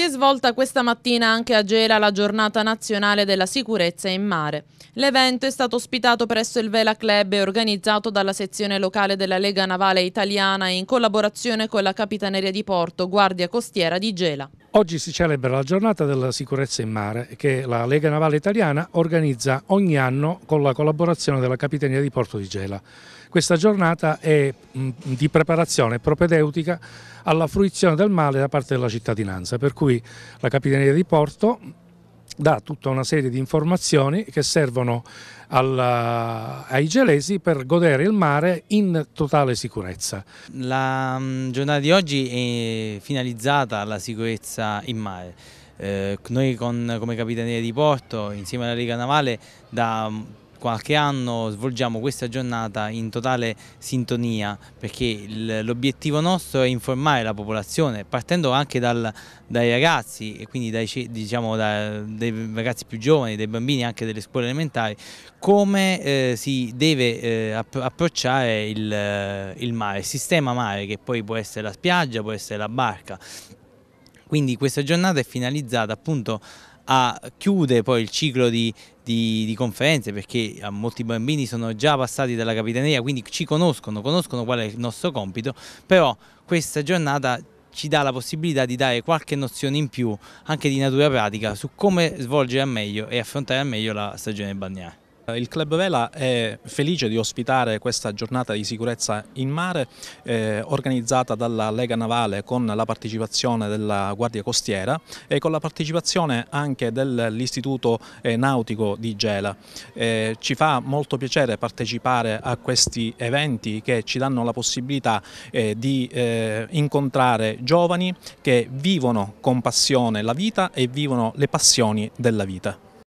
Si è svolta questa mattina anche a Gela la giornata nazionale della sicurezza in mare. L'evento è stato ospitato presso il Vela Club e organizzato dalla sezione locale della Lega Navale Italiana in collaborazione con la Capitaneria di Porto, Guardia Costiera di Gela. Oggi si celebra la giornata della sicurezza in mare che la Lega Navale Italiana organizza ogni anno con la collaborazione della Capitania di Porto di Gela. Questa giornata è mm, di preparazione propedeutica alla fruizione del male da parte della cittadinanza, per cui la Capitania di Porto dà tutta una serie di informazioni che servono alla, eh, ai gelesi per godere il mare in totale sicurezza. La mm, giornata di oggi è finalizzata alla sicurezza in mare. Eh, noi con, come Capitaneria di Porto, insieme alla Lega Navale, da mm, qualche anno svolgiamo questa giornata in totale sintonia perché l'obiettivo nostro è informare la popolazione partendo anche dal, dai ragazzi e quindi dai, diciamo, da, dai, ragazzi più giovani, dai bambini anche delle scuole elementari come eh, si deve eh, approcciare il, eh, il mare, il sistema mare che poi può essere la spiaggia, può essere la barca quindi questa giornata è finalizzata appunto a chiudere poi il ciclo di di, di, conferenze perché eh, molti bambini sono già passati dalla capitaneria quindi ci conoscono, conoscono qual è il nostro compito però questa giornata ci dà la possibilità di dare qualche nozione in più anche di natura pratica su come svolgere al meglio e affrontare al meglio la stagione balneare. Il Club Vela è felice di ospitare questa giornata di sicurezza in mare eh, organizzata dalla Lega Navale con la partecipazione della Guardia Costiera e con la partecipazione anche dell'Istituto eh, Nautico di Gela. Eh, ci fa molto piacere partecipare a questi eventi che ci danno la possibilità eh, di eh, incontrare giovani che vivono con passione la vita e vivono le passioni della vita.